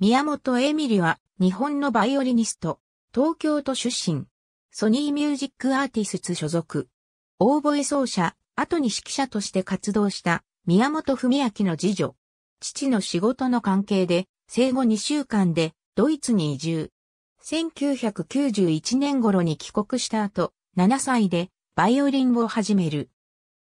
宮本エミリは日本のバイオリニスト、東京都出身、ソニーミュージックアーティスツ所属、オーボエ奏者、後に指揮者として活動した宮本文明の次女。父の仕事の関係で、生後2週間でドイツに移住。1991年頃に帰国した後、7歳でバイオリンを始める。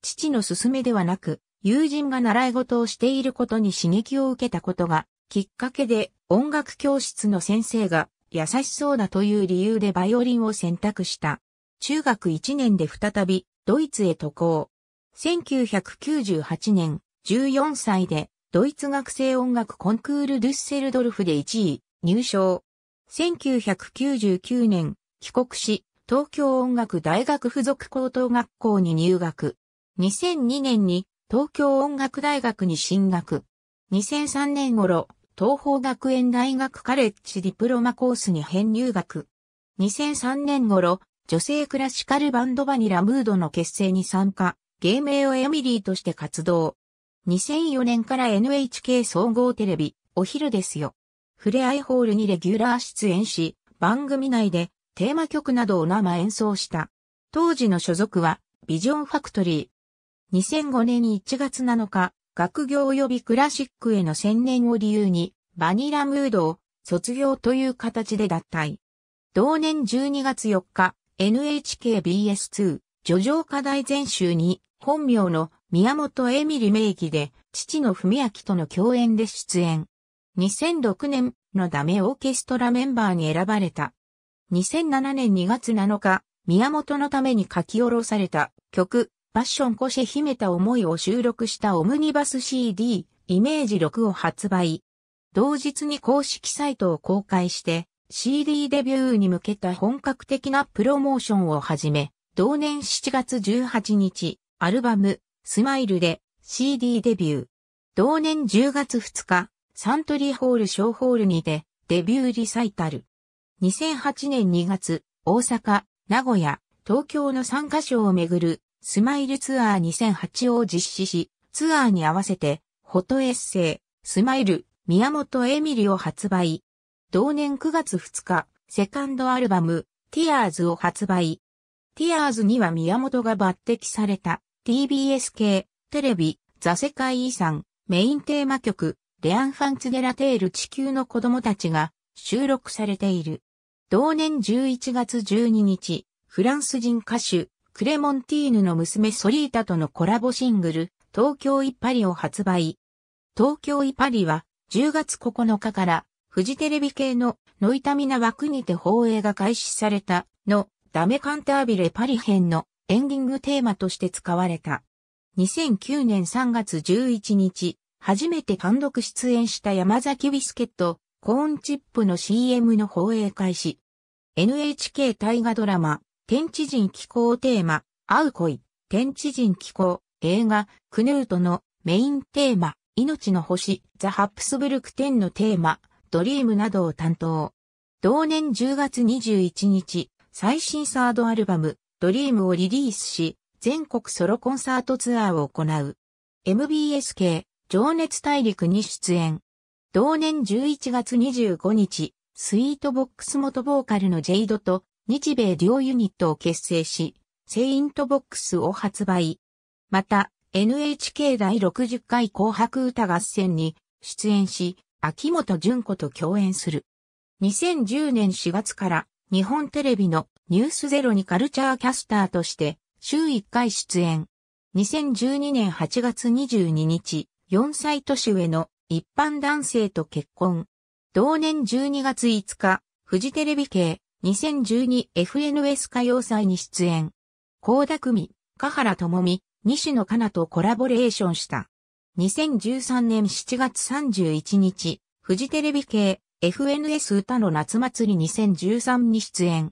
父の勧めではなく、友人が習い事をしていることに刺激を受けたことがきっかけで音楽教室の先生が優しそうだという理由でバイオリンを選択した。中学1年で再びドイツへ渡航。1998年14歳でドイツ学生音楽コンクールデュッセルドルフで1位入賞。1999年帰国し東京音楽大学附属高等学校に入学。2002年に東京音楽大学に進学。2003年頃、東方学園大学カレッジディプロマコースに編入学。2003年頃、女性クラシカルバンドバニラムードの結成に参加、芸名をエミリーとして活動。2004年から NHK 総合テレビ、お昼ですよ。ふれあいホールにレギュラー出演し、番組内でテーマ曲などを生演奏した。当時の所属は、ビジョンファクトリー。2005年1月7日、学業及びクラシックへの専念を理由に、バニラムードを卒業という形で脱退。同年12月4日、NHKBS2、叙情課題全集に、本名の宮本エミリ名義で、父の文明との共演で出演。2006年のダメオーケストラメンバーに選ばれた。2007年2月7日、宮本のために書き下ろされた曲、パッションコシェ秘めた思いを収録したオムニバス CD、イメージ6を発売。同日に公式サイトを公開して、CD デビューに向けた本格的なプロモーションを始め、同年7月18日、アルバム、スマイルで CD デビュー。同年10月2日、サントリーホール小ホールにて、デビューリサイタル。2008年2月、大阪、名古屋、東京の3カ所をめぐるスマイルツアー2008を実施し、ツアーに合わせて、フォトエッセイ、スマイル、宮本エミリを発売。同年9月2日、セカンドアルバム、ティアーズを発売。ティアーズには宮本が抜擢された TBS 系、テレビ、ザ世界遺産、メインテーマ曲、レアンファンツデラテール地球の子供たちが収録されている。同年11月12日、フランス人歌手、クレモンティーヌの娘ソリータとのコラボシングル、東京イパリを発売。東京イパリは、10月9日から、フジテレビ系のノイタミナ枠にて放映が開始されたの、ダメカンタービレパリ編のエンディングテーマとして使われた。2009年3月11日、初めて単独出演した山崎ビスケット、コーンチップの CM の放映開始。NHK 大河ドラマ、天地人気候テーマ、アウコイ、天地人気候、映画、クヌートのメインテーマ、命の星、ザ・ハプスブルク10のテーマ、ドリームなどを担当。同年10月21日、最新サードアルバム、ドリームをリリースし、全国ソロコンサートツアーを行う。MBS 系、情熱大陸に出演。同年11月25日、スイートボックス元ボーカルのジェイドと日米両ユニットを結成し、セイントボックスを発売。また、NHK 第60回紅白歌合戦に出演し、秋元淳子と共演する。2010年4月から日本テレビのニュースゼロにカルチャーキャスターとして週1回出演。2012年8月22日、4歳年上の一般男性と結婚。同年12月5日、フジテレビ系 2012FNS 歌謡祭に出演。高田組、香原智美、西野香奈とコラボレーションした。2013年7月31日、フジテレビ系 FNS 歌の夏祭り2013に出演。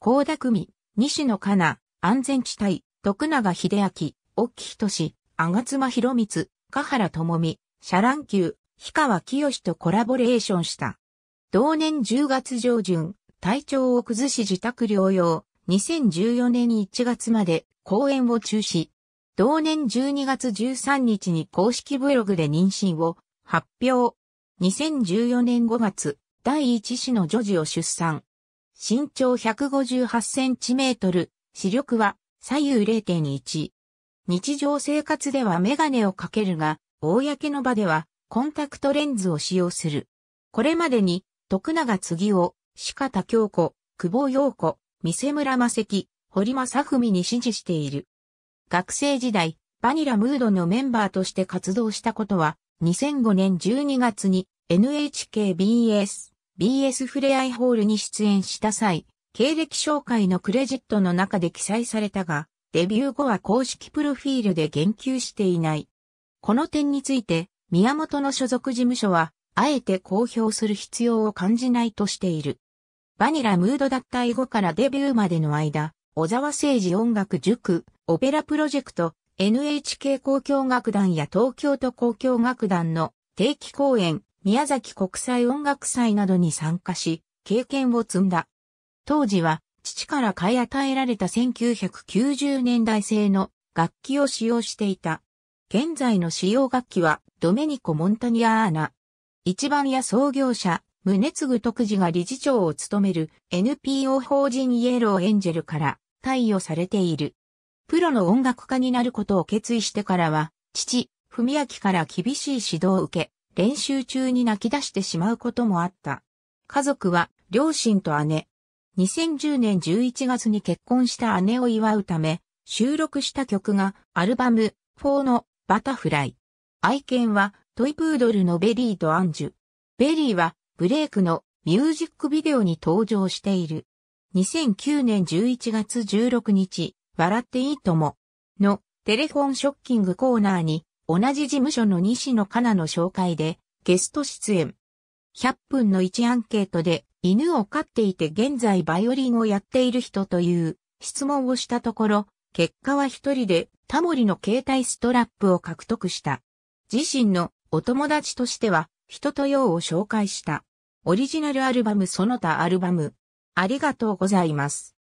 高田組、西野香奈、安全地帯、徳永秀明、沖仁あがつまひろみつ、香原智美、シャランキュ氷川清とコラボレーションした。同年10月上旬、体調を崩し自宅療養、2014年1月まで公演を中止。同年12月13日に公式ブログで妊娠を発表。2014年5月、第1子の女児を出産。身長158センチメートル、視力は左右0.1。日常生活ではメガネをかけるが、公の場ではコンタクトレンズを使用する。これまでに徳永次を四方京子、久保陽子、三村正樹、堀正文に支持している。学生時代、バニラムードのメンバーとして活動したことは、2005年12月に NHKBS、BS ふれあいホールに出演した際、経歴紹介のクレジットの中で記載されたが、デビュー後は公式プロフィールで言及していない。この点について、宮本の所属事務所は、あえて公表する必要を感じないとしている。バニラムード脱退後からデビューまでの間、小沢誠二音楽塾、オペラプロジェクト、NHK 交響楽団や東京都交響楽団の定期公演、宮崎国際音楽祭などに参加し、経験を積んだ。当時は、父から買い与えられた1990年代製の楽器を使用していた。現在の使用楽器は、ドメニコ・モンタニアーナ。一番屋創業者、宗次徳次が理事長を務める NPO 法人イエローエンジェルから貸与されている。プロの音楽家になることを決意してからは、父、文明から厳しい指導を受け、練習中に泣き出してしまうこともあった。家族は、両親と姉。2010年11月に結婚した姉を祝うため、収録した曲が、アルバム、4の、バタフライ。愛犬は、トイプードルのベリーとアンジュ。ベリーは、ブレイクのミュージックビデオに登場している。2009年11月16日、笑っていいとも、のテレフォンショッキングコーナーに、同じ事務所の西野カナの紹介で、ゲスト出演。100分の1アンケートで、犬を飼っていて現在バイオリンをやっている人という質問をしたところ、結果は一人でタモリの携帯ストラップを獲得した。自身のお友達としては、人と用を紹介した。オリジナルアルバムその他アルバム。ありがとうございます。